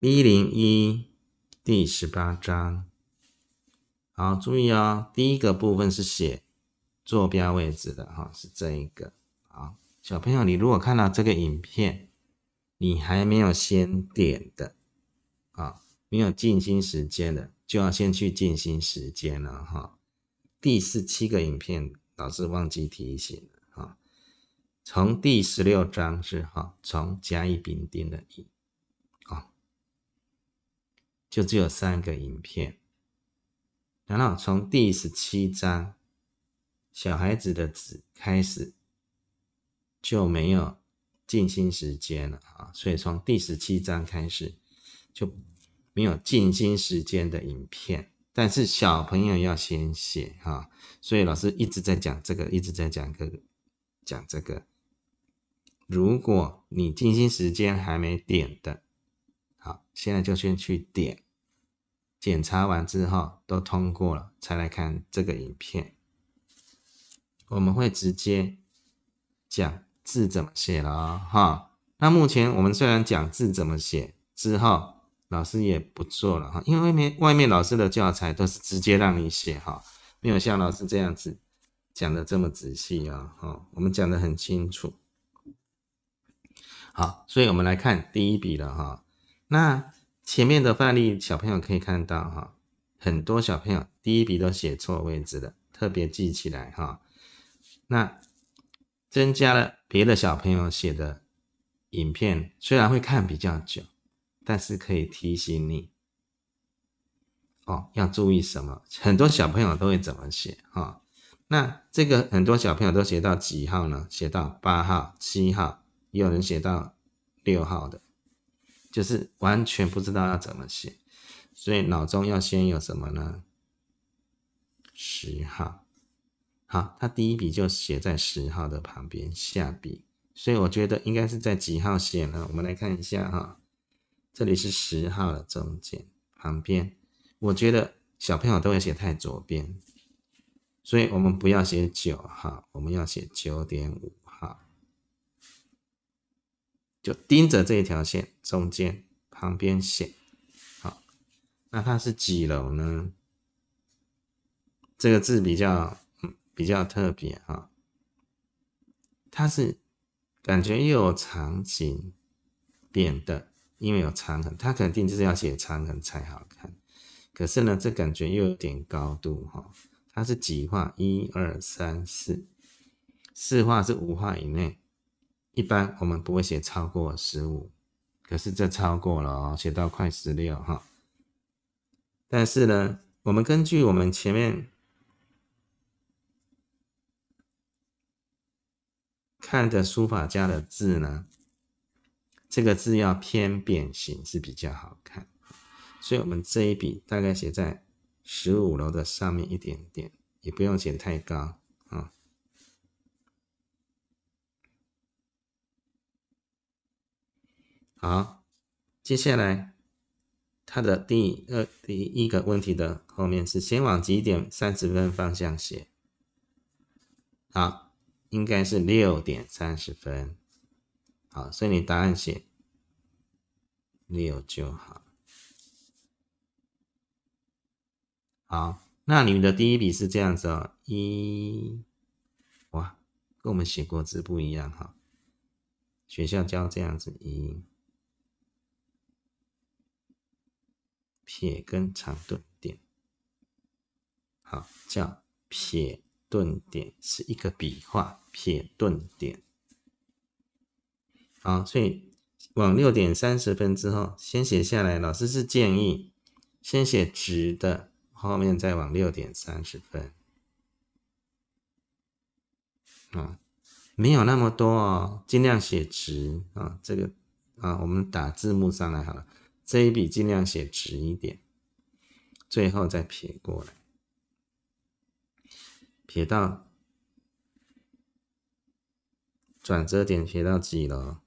一零一第十八章，好注意哦，第一个部分是写坐标位置的哈，是这一个。好，小朋友，你如果看到这个影片，你还没有先点的啊，没有静心时间的，就要先去静心时间了哈。第十七个影片，老师忘记提醒了从第十六章是哈，从甲乙丙丁的乙。就只有三个影片，然后从第十七章小孩子的纸开始就没有静心时间了啊，所以从第十七章开始就没有静心时间的影片。但是小朋友要先写啊，所以老师一直在讲这个，一直在讲个讲这个。如果你静心时间还没点的，好，现在就先去点检查完之后都通过了，才来看这个影片。我们会直接讲字怎么写了哈。那目前我们虽然讲字怎么写之后，老师也不做了哈，因为外面外面老师的教材都是直接让你写哈，没有像老师这样子讲的这么仔细啊。哈。我们讲的很清楚。好，所以我们来看第一笔了哈。那前面的范例，小朋友可以看到哈，很多小朋友第一笔都写错位置了，特别记起来哈。那增加了别的小朋友写的影片，虽然会看比较久，但是可以提醒你哦，要注意什么。很多小朋友都会怎么写哈？那这个很多小朋友都写到几号呢？写到八号、七号，有人写到六号的。就是完全不知道要怎么写，所以脑中要先有什么呢？十号，好，他第一笔就写在十号的旁边下笔，所以我觉得应该是在几号写呢？我们来看一下哈，这里是十号的中间旁边，我觉得小朋友都会写太左边，所以我们不要写九号，我们要写九点五。就盯着这一条线，中间旁边线，好，那它是几楼呢？这个字比较，比较特别啊，它是感觉又有长景扁的，因为有长横，它肯定就是要写长横才好看。可是呢，这感觉又有点高度哈，它是几画？一二三四，四画是五画以内。一般我们不会写超过十五，可是这超过了哦，写到快十六哈。但是呢，我们根据我们前面看的书法家的字呢，这个字要偏扁形是比较好看，所以我们这一笔大概写在十五楼的上面一点点，也不用写太高。好，接下来它的第二第一个问题的后面是先往几点三十分方向写。好，应该是六点三十分。好，所以你答案写六就好。好，那你们的第一笔是这样子哦，一，哇，跟我们写国字不一样哈，学校教这样子一。撇跟长顿点，好，叫撇顿点是一个笔画，撇顿点，好，所以往六点三十分之后先写下来。老师是建议先写直的，后面再往六点三十分。啊，没有那么多哦，尽量写直啊。这个啊，我们打字幕上来好了。这一笔尽量写直一点，最后再撇过来，撇到转折点，撇到几楼？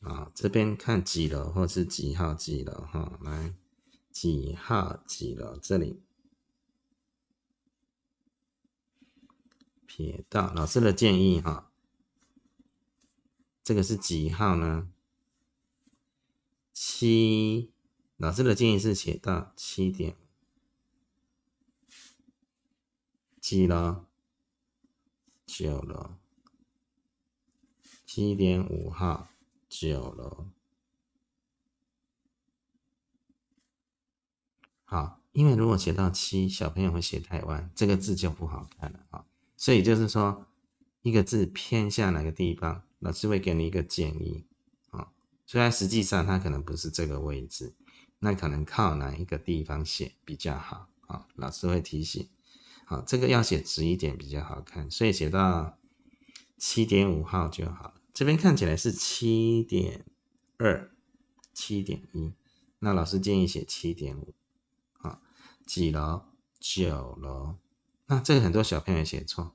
啊，这边看几楼，或是几号几楼？哈，来，几号几楼？这里撇到老师的建议哈。这个是几号呢？七。老师的建议是写到七点。几楼？九了，七点五号，九楼。好，因为如果写到七，小朋友会写太弯，这个字就不好看了啊。所以就是说，一个字偏向哪个地方？老师会给你一个建议啊，虽然实际上它可能不是这个位置，那可能靠哪一个地方写比较好啊？老师会提醒。好，这个要写直一点比较好看，所以写到七点五号就好。这边看起来是七点二、七点一，那老师建议写七点五啊。几楼？九楼？那这个很多小朋友写错，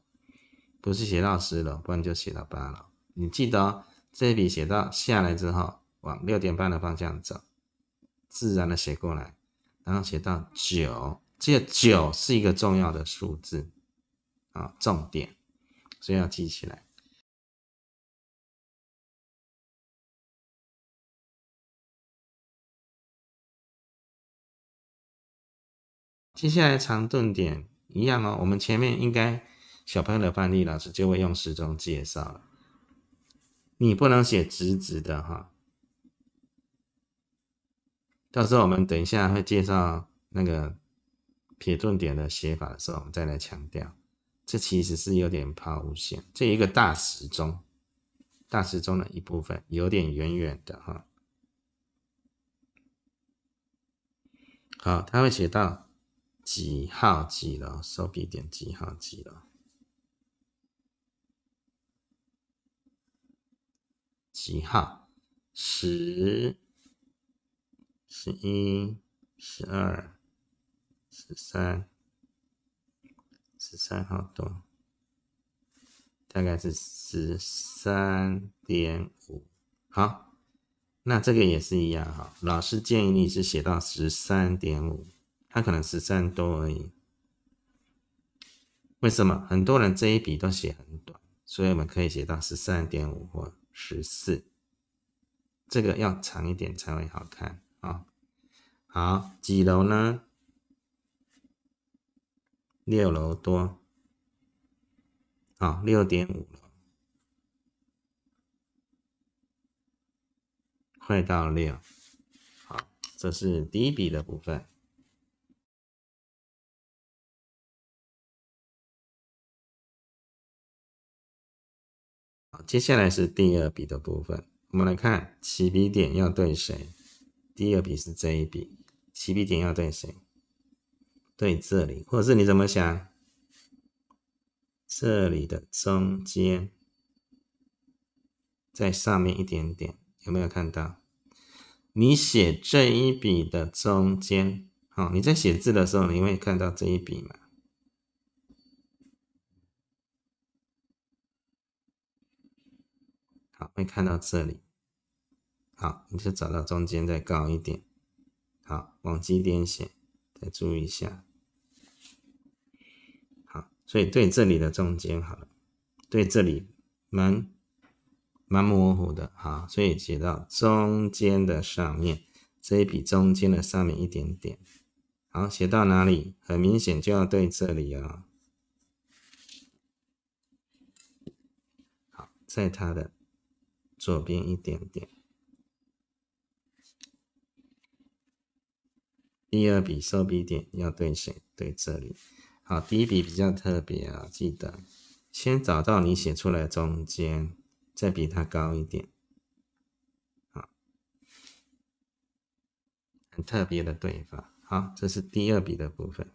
不是写到十楼，不然就写到八楼。你记得哦，这笔写到下来之后，往六点半的方向走，自然的写过来，然后写到九，这个九是一个重要的数字啊，重点，所以要记起来。接下来长顿点一样哦，我们前面应该小朋友的范例老师就会用时钟介绍了。你不能写直直的哈，到时候我们等一下会介绍那个撇顿点的写法的时候，我们再来强调，这其实是有点抛物线，这一个大时钟，大时钟的一部分，有点远远的哈。好，他会写到几号几楼，手臂点几号几楼。几号？十、十一、十二、十三、十三号多，大概是十三点五。好，那这个也是一样哈。老师建议你是写到十三点五，它可能十三多而已。为什么？很多人这一笔都写很短，所以我们可以写到十三点五或。十四，这个要长一点才会好看啊。好，几楼呢？六楼多。好，六点五楼，快到六。好，这是第一笔的部分。接下来是第二笔的部分，我们来看起笔点要对谁？第二笔是这一笔，起笔点要对谁？对这里，或者是你怎么想？这里的中间在上面一点点，有没有看到？你写这一笔的中间，好，你在写字的时候，你会看到这一笔吗？会看到这里，好，你就找到中间再高一点，好，往基点写，再注意一下，好，所以对这里的中间好了，对这里蛮蛮模糊的哈，所以写到中间的上面这一笔中间的上面一点点，好，写到哪里？很明显就要对这里啊，好，在它的。左边一点点，第二笔收笔点要对写，对这里。好，第一笔比较特别啊，记得先找到你写出来中间，再比它高一点。好，很特别的对法。好，这是第二笔的部分。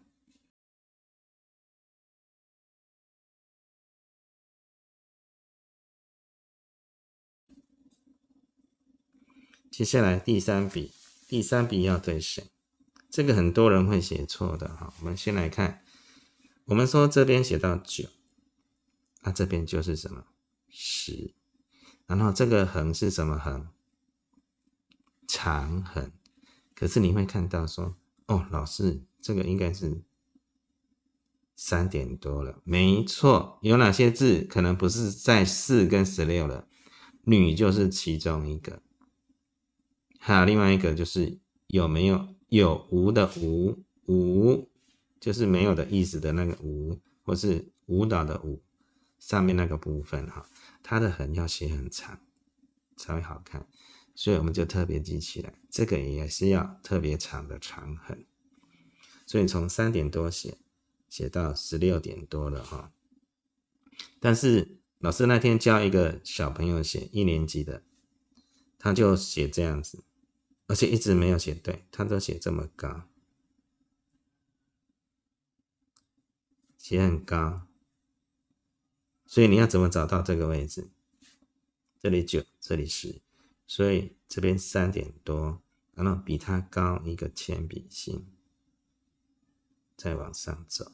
接下来第三笔，第三笔要对谁？这个很多人会写错的。哈。我们先来看，我们说这边写到九，那这边就是什么十？然后这个横是什么横？长横。可是你会看到说，哦，老师，这个应该是三点多了，没错。有哪些字可能不是在四跟十六了？女就是其中一个。还有另外一个就是有没有有无的无无，就是没有的意思的那个无，或是舞蹈的舞上面那个部分哈，它的横要写很长才会好看，所以我们就特别记起来，这个也是要特别长的长横，所以从三点多写写到十六点多了哈，但是老师那天教一个小朋友写一年级的。他就写这样子，而且一直没有写对，他都写这么高，写很高，所以你要怎么找到这个位置？这里九，这里十，所以这边三点多，然后比它高一个铅笔芯，再往上走，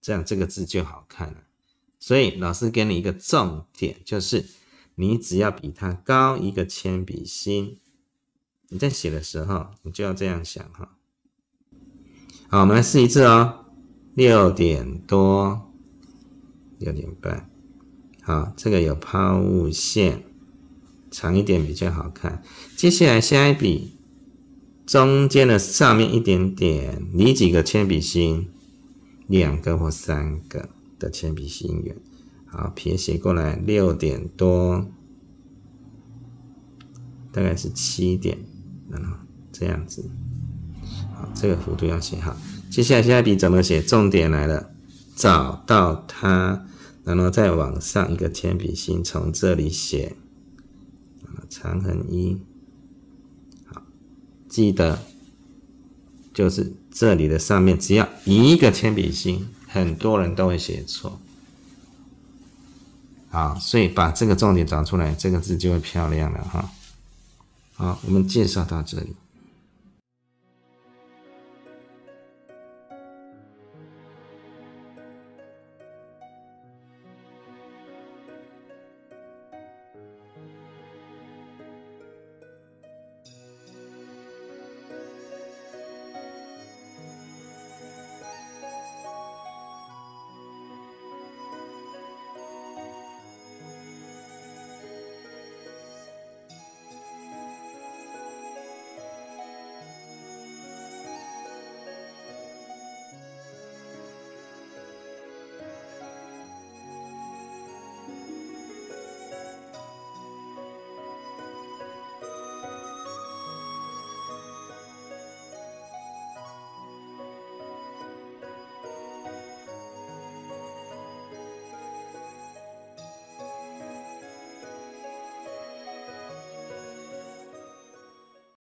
这样这个字就好看了。所以老师给你一个重点，就是。你只要比它高一个铅笔芯，你在写的时候，你就要这样想哈。好，我们来试一次哦。六点多，六点半。好，这个有抛物线，长一点比较好看。接下来下一笔，中间的上面一点点，你几个铅笔芯？两个或三个的铅笔芯圆。好，撇写过来，六点多，大概是七点，然后这样子。好，这个幅度要写好。接下来下一笔怎么写？重点来了，找到它，然后再往上一个铅笔芯，从这里写，长横一。好，记得，就是这里的上面，只要一个铅笔芯，很多人都会写错。啊，所以把这个重点找出来，这个字就会漂亮了哈。好，我们介绍到这里。